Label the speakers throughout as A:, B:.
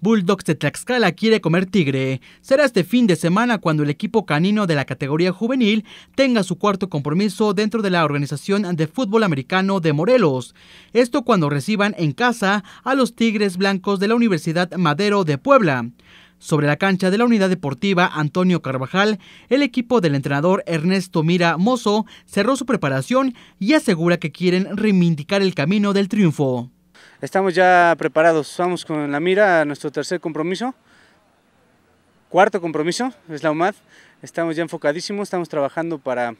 A: Bulldogs de Tlaxcala quiere comer tigre. Será este fin de semana cuando el equipo canino de la categoría juvenil tenga su cuarto compromiso dentro de la organización de fútbol americano de Morelos. Esto cuando reciban en casa a los Tigres Blancos de la Universidad Madero de Puebla. Sobre la cancha de la unidad deportiva Antonio Carvajal, el equipo del entrenador Ernesto Mira Mozo cerró su preparación y asegura que quieren reivindicar el camino del triunfo
B: estamos ya preparados. Vamos con la mira a nuestro tercer compromiso, cuarto compromiso, es la UMAD. Estamos ya enfocadísimos, estamos trabajando para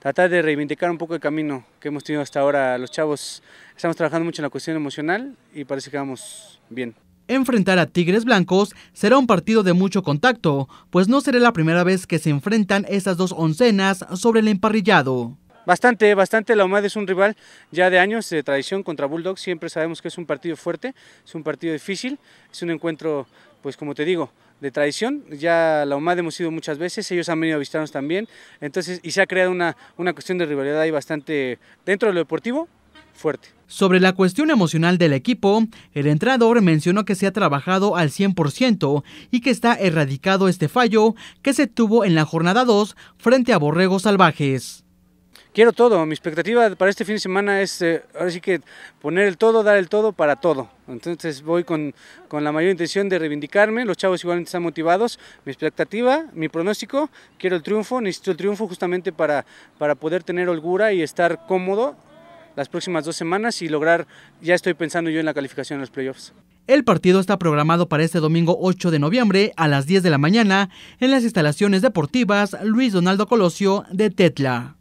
B: tratar de reivindicar un poco el camino que hemos tenido hasta ahora los chavos. Estamos trabajando mucho en la cuestión emocional y parece que vamos bien.
A: Enfrentar a Tigres Blancos será un partido de mucho contacto, pues no será la primera vez que se enfrentan esas dos oncenas sobre el emparrillado.
B: Bastante, bastante. La UMAD es un rival ya de años de tradición contra Bulldogs. Siempre sabemos que es un partido fuerte, es un partido difícil, es un encuentro, pues como te digo, de tradición. Ya la UMAD hemos ido muchas veces, ellos han venido a visitarnos también. Entonces, y se ha creado una, una cuestión de rivalidad ahí bastante, dentro de lo deportivo, fuerte.
A: Sobre la cuestión emocional del equipo, el entrenador mencionó que se ha trabajado al 100% y que está erradicado este fallo que se tuvo en la jornada 2 frente a Borregos Salvajes
B: quiero todo. Mi expectativa para este fin de semana es, eh, ahora sí que poner el todo, dar el todo para todo. Entonces voy con, la mayor intención de reivindicarme, los chavos igualmente están motivados. Mi expectativa, mi pronóstico, quiero el triunfo, necesito el triunfo justamente para, para poder tener holgura y estar cómodo las próximas dos semanas y lograr, ya estoy pensando yo en la calificación de los playoffs.
A: El partido está programado para este domingo 8 de noviembre a las 10 de la mañana en las instalaciones deportivas Luis Donaldo Colosio de Tetla.